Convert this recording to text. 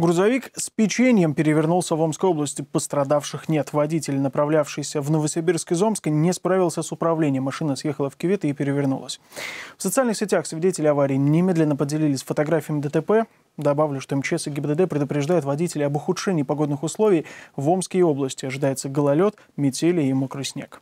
Грузовик с печеньем перевернулся в Омской области. Пострадавших нет. Водитель, направлявшийся в Новосибирск из Омска, не справился с управлением. Машина съехала в кювет и перевернулась. В социальных сетях свидетели аварии немедленно поделились фотографиями ДТП. Добавлю, что МЧС и ГИБДД предупреждают водителей об ухудшении погодных условий. В Омской области ожидается гололед, метели и мокрый снег.